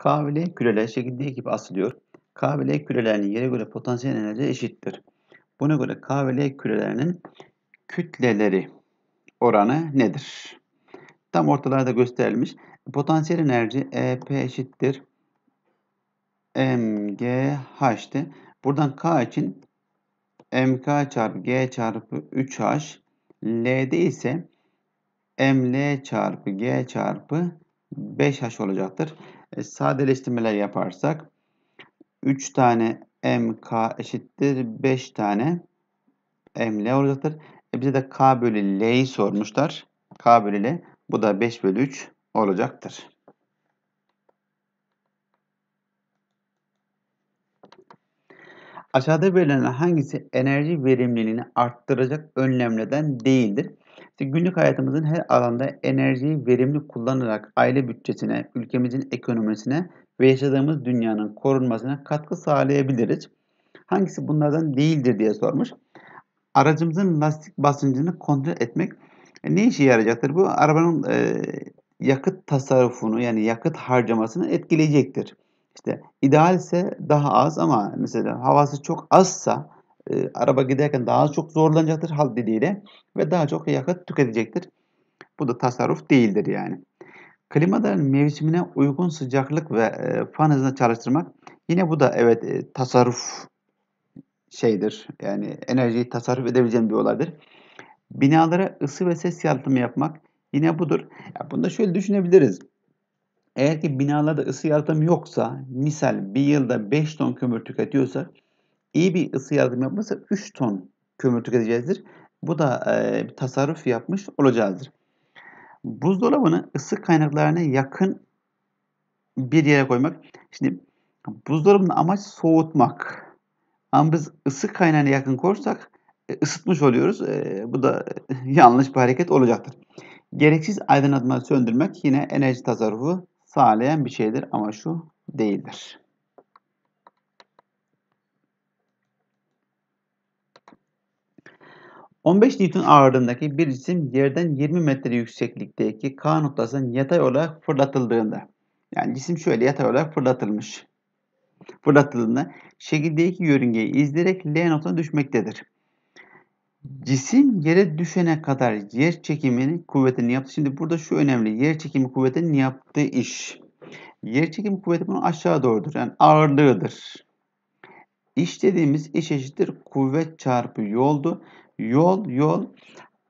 K ve L küreler şekildeki gibi asılıyor. K ve L kürelerinin yere göre potansiyel enerji eşittir. Buna göre K ve L kürelerinin kütleleri oranı nedir? Tam ortalarda gösterilmiş. Potansiyel enerji EP eşittir. MGH'ti. Buradan K için MK çarpı G çarpı 3H. L'de ise ML çarpı G çarpı 5H olacaktır. E, sadeleştirmeler yaparsak 3 tane mk eşittir 5 tane ml olacaktır. E bize de k bölü l'yi sormuşlar. k bölü l bu da 5 bölü 3 olacaktır. Aşağıda verilen hangisi enerji verimliliğini arttıracak önlemlerden değildir? İşte günlük hayatımızın her alanda enerjiyi verimli kullanarak aile bütçesine, ülkemizin ekonomisine ve yaşadığımız dünyanın korunmasına katkı sağlayabiliriz. Hangisi bunlardan değildir diye sormuş. Aracımızın lastik basıncını kontrol etmek e, ne işe yarayacaktır? Bu arabanın e, yakıt tasarrufunu yani yakıt harcamasını etkileyecektir. İşte ideal ise daha az ama mesela havası çok azsa e, araba giderken daha çok zorlanacaktır halk diliyle ve daha çok yakıt tüketecektir. Bu da tasarruf değildir yani. Klimaların mevsimine uygun sıcaklık ve e, fan hızını çalıştırmak yine bu da evet e, tasarruf şeydir. Yani enerjiyi tasarruf edebileceğim bir olaydır. Binalara ısı ve ses yalıtımı yapmak yine budur. Ya bunu da şöyle düşünebiliriz. Eğer ki binalarda ısı yalıtımı yoksa, misal bir yılda 5 ton kömür tüketiyorsa iyi bir ısı yardım yapması 3 ton kömür tüketecektir. Bu da e, bir tasarruf yapmış olacağızdır. Buzdolabını ısı kaynaklarına yakın bir yere koymak. Şimdi buzdolabının amacı soğutmak. Ama biz ısı kaynağına yakın korsak e, ısıtmış oluyoruz. E, bu da yanlış bir hareket olacaktır. Gereksiz aydınlatma söndürmek yine enerji tasarrufu sağlayan bir şeydir ama şu değildir. 15 Newton ağırlığındaki bir cisim yerden 20 metre yükseklikteki K noktasından yatay olarak fırlatıldığında yani cisim şöyle yatay olarak fırlatılmış. Fırlatıldığında şekildeki yörüngeyi izleyerek L noktasına düşmektedir. Cisim yere düşene kadar yer çekiminin kuvvetini yaptı. Şimdi burada şu önemli. Yer çekimi kuvvetinin yaptığı iş. Yer çekimi kuvveti bunu aşağı doğrudur. Yani ağırlığıdır. İş dediğimiz iş eşittir kuvvet çarpı yoldu. Yol, yol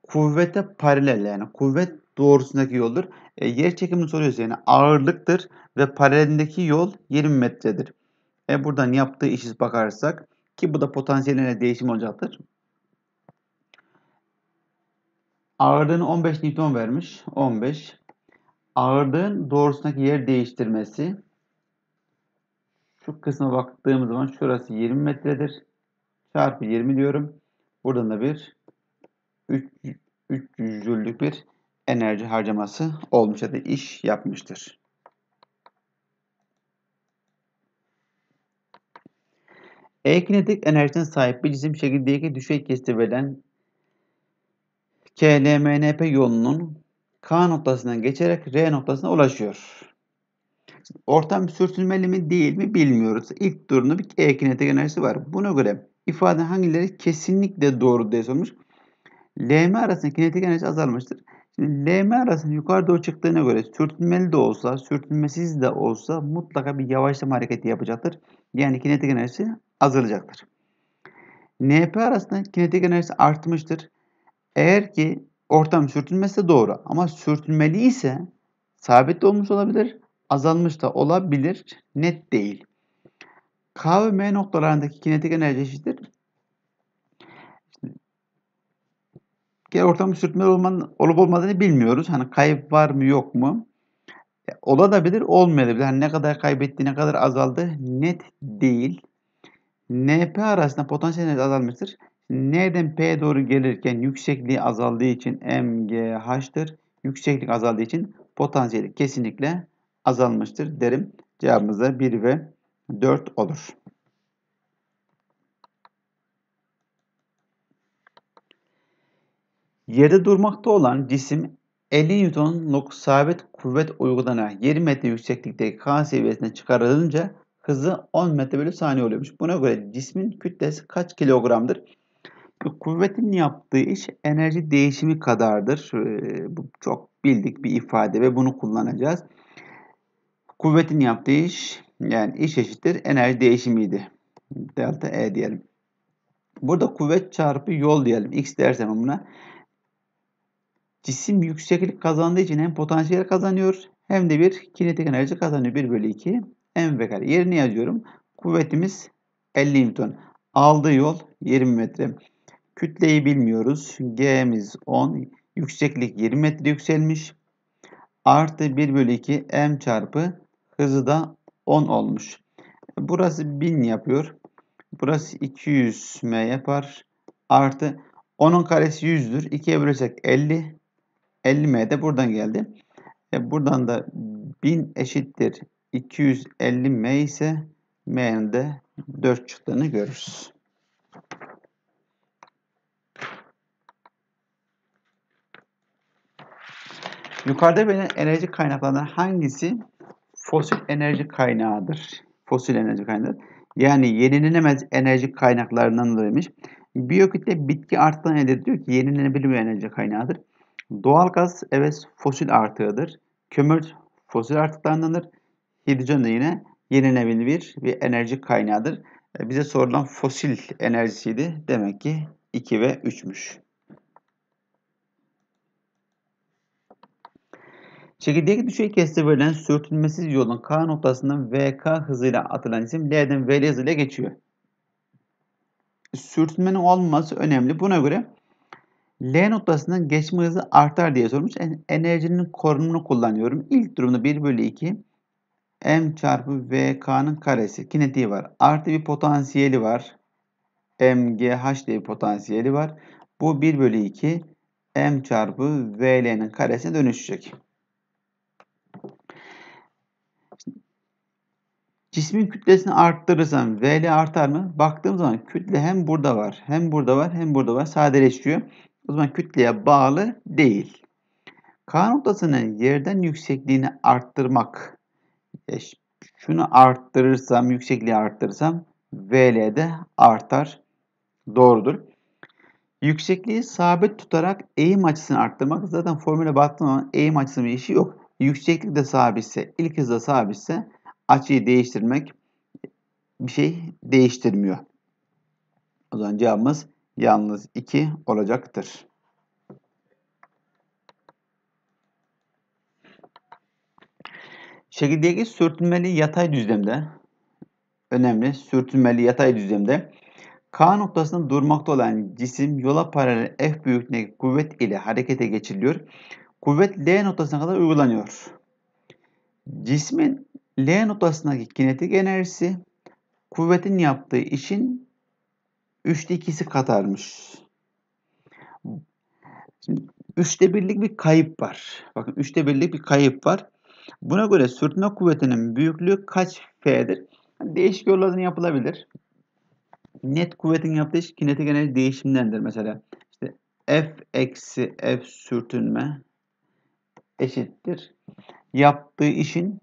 kuvvete paralel yani kuvvet doğrusundaki yoldur. E, yer çekimini soruyoruz yani ağırlıktır ve paralelindeki yol 20 metredir. E, buradan yaptığı işi bakarsak ki bu da potansiyeline değişim olacaktır. Ağırlığını 15 Newton vermiş. 15. Ağırlığın doğrusundaki yer değiştirmesi. Şu kısma baktığımız zaman şurası 20 metredir. Çarpı 20 diyorum. Buradan da bir 300 Joule'lük bir enerji harcaması olmuş ya da iş yapmıştır. E-kinetik enerjiden sahip bir cisim şekildeki düşük kesti verilen KLMNP yolunun K noktasından geçerek R noktasına ulaşıyor. Ortam sürtünmeli mi değil mi bilmiyoruz. İlk durumda bir e-kinetik enerjisi var. Buna göre ifade hangileri kesinlikle doğru diye sormuş. LM arasında kinetik enerji azalmıştır. Şimdi LM arasında yukarıda doğru çıktığına göre sürtünmeli de olsa, sürtünmesiz de olsa mutlaka bir yavaşlama hareketi yapacaktır. Yani kinetik enerjisi azalacaktır. NP arasında kinetik enerjisi artmıştır. Eğer ki ortam sürtünmesi doğru ama sürtünmeli ise sabit de olmuş olabilir, azalmış da olabilir, net değil. K ve M noktalarındaki kinetik enerji eşittir. Gel ortamı sürtme olmanın olup olmadığını bilmiyoruz. Hani kayıp var mı yok mu? E, olabilir, olmayabilir. Yani ne kadar kaybetti, ne kadar azaldı net değil. NP arasında potansiyel enerji azalmıştır. Nereden P doğru gelirken yüksekliği azaldığı için MGH'tır. Yükseklik azaldığı için potansiyeli kesinlikle azalmıştır derim. Cevabımız da 1 ve 4 olur. Yerde durmakta olan cisim 50 Newton'luk sabit kuvvet uygulana 20 metre yükseklikteki K seviyesine çıkarılınca hızı 10 metre bölü saniye oluyormuş. Buna göre cismin kütlesi kaç kilogramdır? Kuvvetin yaptığı iş enerji değişimi kadardır. Ee, bu çok bildik bir ifade ve bunu kullanacağız. Kuvvetin yaptığı iş yani iş eşittir enerji değişimiydi. Delta E diyelim. Burada kuvvet çarpı yol diyelim. X dersem buna. Cisim yükseklik kazandığı için hem potansiyel kazanıyor hem de bir kinetik enerji kazanıyor. 1 bölü 2 m kare. Yerini yazıyorum. Kuvvetimiz 50 Newton. Aldığı yol 20 metre. Kütleyi bilmiyoruz. G'miz 10. Yükseklik 20 metre yükselmiş. Artı 1 bölü 2 m çarpı hızı da 10 olmuş. Burası 1000 yapıyor. Burası 200m yapar. Artı 10'un karesi 100'dür. 2'ye bölecek. 50. 50m de buradan geldi. E buradan da 1000 eşittir 250m ise m'nin de 4 çıktığını görürüz. Yukarıda benim enerji kaynaklarından hangisi fosil enerji kaynağıdır. Fosil enerji kaynağıdır. Yani yenilenemez enerji kaynaklarından dolayıymış. Biyokütle bitki artıdan elde ediliyor ki yenilenebilir enerji kaynağıdır. Doğal gaz evet fosil artığıdır. Kömür fosil artıklarındandır. Hidrojen de yine yenilenebilir bir enerji kaynağıdır. E, bize sorulan fosil enerjisiydi. Demek ki 2 ve 3'müş. Çekirdeğe düşey keste verilen sürtünmesiz yolun K noktasından VK hızıyla atılan cisim L'den V hızıyla geçiyor. Sürtünmenin olması önemli. Buna göre L noktasından geçme hızı artar diye sormuş. Enerjinin korunumunu kullanıyorum. İlk durumda 1 bölü 2 M çarpı VK'nın karesi. Kinetiği var. Artı bir potansiyeli var. MGH diye bir potansiyeli var. Bu 1 bölü 2 M çarpı VL'nin karesine dönüşecek. Cismin kütlesini arttırırsam VL artar mı? Baktığım zaman kütle hem burada var, hem burada var, hem burada var. Sadeleşiyor. O zaman kütleye bağlı değil. K noktasının yerden yüksekliğini arttırmak. E şunu arttırırsam, yüksekliği arttırırsam VL de artar. Doğrudur. Yüksekliği sabit tutarak eğim açısını arttırmak. Zaten formüle baktığım zaman eğim açısının bir işi yok yükseklikte sabitse, ilk hızda sabitse açıyı değiştirmek bir şey değiştirmiyor. O zaman cevabımız yalnız 2 olacaktır. Şekildeki sürtünmeli yatay düzlemde önemli sürtünmeli yatay düzlemde K noktasında durmakta olan cisim yola paralel F büyüklüğündeki kuvvet ile harekete geçiriliyor kuvvet L noktasına kadar uygulanıyor. Cismin L noktasındaki kinetik enerjisi kuvvetin yaptığı işin 3'te 2'si katarmış. 3'te 1'lik bir kayıp var. Bakın 3'te 1'lik bir kayıp var. Buna göre sürtünme kuvvetinin büyüklüğü kaç F'dir? Değişik yollardan yapılabilir. Net kuvvetin yaptığı iş kinetik enerji değişimdendir. Mesela işte F eksi F sürtünme eşittir. Yaptığı işin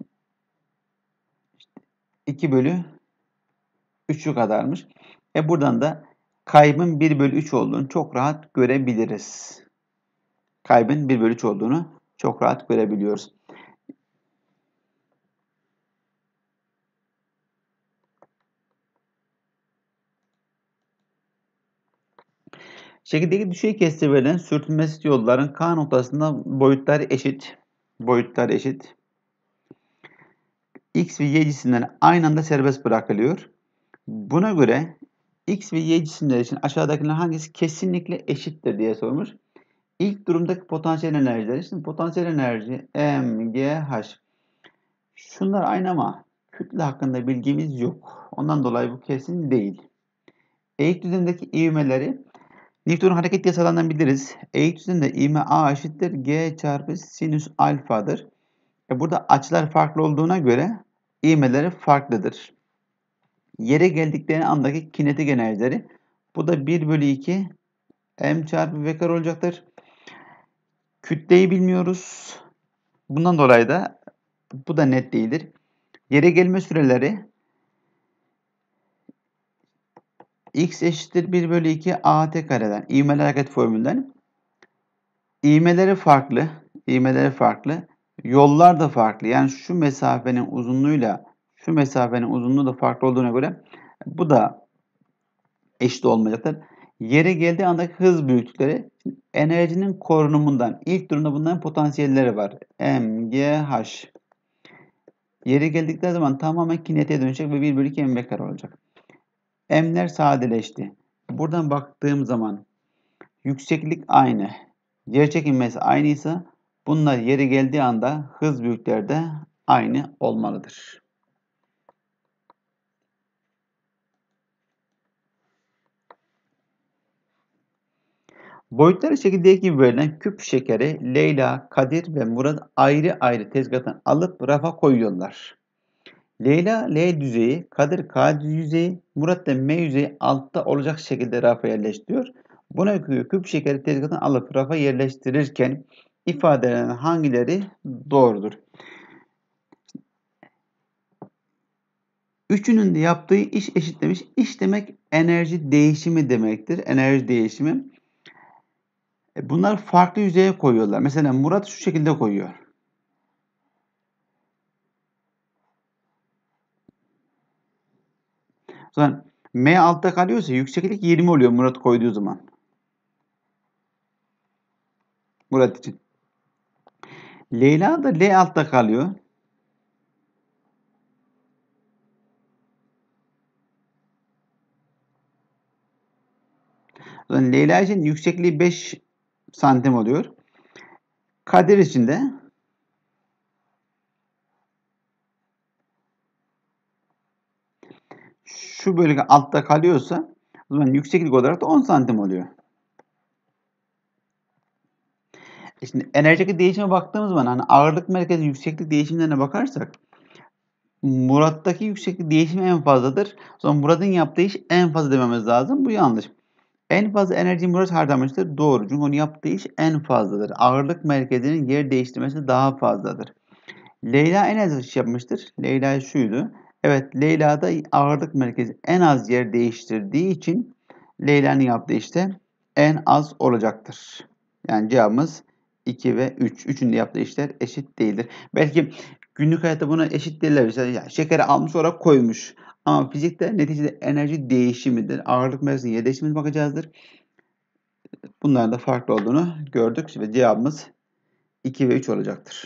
işte 2 bölü 3'ü kadarmış. E buradan da kaybın 1 bölü 3 olduğunu çok rahat görebiliriz. Kaybın 1 bölü 3 olduğunu çok rahat görebiliyoruz. Şekildeki düşey kestirilen verilen sürtünmesiz yolların K noktasında boyutlar eşit. Boyutlar eşit. X ve Y cisimleri aynı anda serbest bırakılıyor. Buna göre X ve Y cisimleri için aşağıdakiler hangisi kesinlikle eşittir diye sormuş. İlk durumdaki potansiyel enerjiler. için potansiyel enerji M, G, H. Şunlar aynı ama kütle hakkında bilgimiz yok. Ondan dolayı bu kesin değil. Eğik düzendeki ivmeleri Newton'un hareket yasalından biliriz. Eğiküsün de ivme A eşittir G çarpı sinüs alfadır. E burada açılar farklı olduğuna göre ivmeleri farklıdır. Yere geldikleri andaki kinetik enerjileri bu da 1 bölü 2 m çarpı vektör olacaktır. Kütleyi bilmiyoruz. Bundan dolayı da bu da net değildir. Yere gelme süreleri x eşittir 1 bölü 2 at kareden. İğmeli hareket formülünden. İğmeleri farklı. İğmeleri farklı. Yollar da farklı. Yani şu mesafenin uzunluğuyla şu mesafenin uzunluğu da farklı olduğuna göre bu da eşit olmayacaktır. Yere geldiği andaki hız büyüklükleri enerjinin korunumundan ilk durumda bunların potansiyelleri var. MGH. Yere geldikleri zaman tamamen kinetiğe dönüşecek ve 1 bölü 2 mv kare olacak. M'ler sadeleşti. Buradan baktığım zaman yükseklik aynı. Yer çekilmesi aynıysa bunlar yeri geldiği anda hız büyükleri de aynı olmalıdır. Boyutları şekildeki gibi verilen küp şekeri Leyla, Kadir ve Murat ayrı ayrı tezgahtan alıp rafa koyuyorlar. Leyla L düzeyi, Kadir K düzeyi, Murat da M yüzeyi altta olacak şekilde rafa yerleştiriyor. Buna göre küp şekeri tezgahtan alıp rafa yerleştirirken ifadelerin hangileri doğrudur? Üçünün de yaptığı iş eşitlemiş. İş demek enerji değişimi demektir. Enerji değişimi. E, bunlar farklı yüzeye koyuyorlar. Mesela Murat şu şekilde koyuyor. Sonra M altta kalıyorsa yükseklik 20 oluyor Murat koyduğu zaman. Murat için. Leyla da L altta kalıyor. Leyla için yüksekliği 5 santim oluyor. Kadir için de şu bölge altta kalıyorsa o zaman yükseklik olarak da 10 santim oluyor. E şimdi enerjik değişime baktığımız zaman hani ağırlık merkezi yükseklik değişimlerine bakarsak Murat'taki yükseklik değişimi en fazladır. Sonra Murat'ın yaptığı iş en fazla dememiz lazım. Bu yanlış. En fazla enerji Murat harcamıştır. Doğru. Çünkü onun yaptığı iş en fazladır. Ağırlık merkezinin yer değiştirmesi daha fazladır. Leyla en az iş yapmıştır. Leyla şuydu. Evet Leyla'da ağırlık merkezi en az yer değiştirdiği için Leyla'nın yaptığı işte en az olacaktır. Yani cevabımız 2 ve 3. Üçünde yaptığı işler eşit değildir. Belki günlük hayatta buna eşit değiller. mesela yani şekeri almış olarak koymuş. Ama fizikte neticede enerji değişimidir. Ağırlık merkezinin yer değişimine bakacağızdır. Bunların da farklı olduğunu gördük ve cevabımız 2 ve 3 olacaktır.